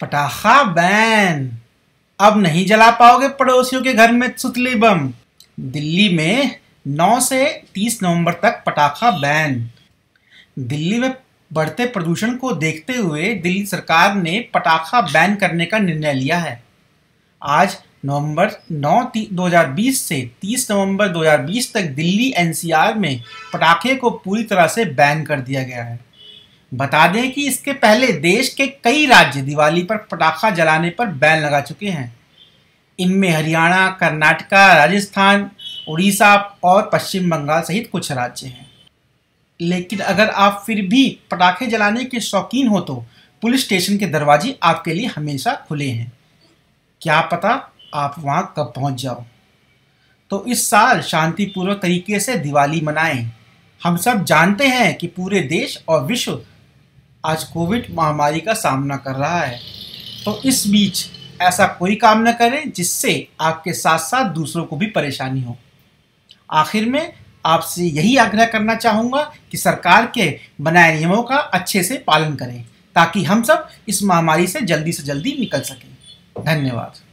पटाखा बैन अब नहीं जला पाओगे पड़ोसियों के घर में सुतली बम दिल्ली में 9 से 30 नवंबर तक पटाखा बैन दिल्ली में बढ़ते प्रदूषण को देखते हुए दिल्ली सरकार ने पटाखा बैन करने का निर्णय लिया है आज नवंबर 9 2020 से 30 नवंबर 2020 तक दिल्ली एनसीआर में पटाखे को पूरी तरह से बैन कर दिया गया है बता दें कि इसके पहले देश के कई राज्य दिवाली पर पटाखा जलाने पर बैन लगा चुके हैं इनमें हरियाणा कर्नाटका राजस्थान उड़ीसा और पश्चिम बंगाल सहित कुछ राज्य हैं लेकिन अगर आप फिर भी पटाखे जलाने के शौकीन हो तो पुलिस स्टेशन के दरवाजे आपके लिए हमेशा खुले हैं क्या पता आप वहाँ कब पहुँच जाओ तो इस साल शांतिपूर्वक तरीके से दिवाली मनाएं हम सब जानते हैं कि पूरे देश और विश्व आज कोविड महामारी का सामना कर रहा है तो इस बीच ऐसा कोई काम न करें जिससे आपके साथ साथ दूसरों को भी परेशानी हो आखिर में आपसे यही आग्रह करना चाहूँगा कि सरकार के बनाए नियमों का अच्छे से पालन करें ताकि हम सब इस महामारी से जल्दी से जल्दी निकल सकें धन्यवाद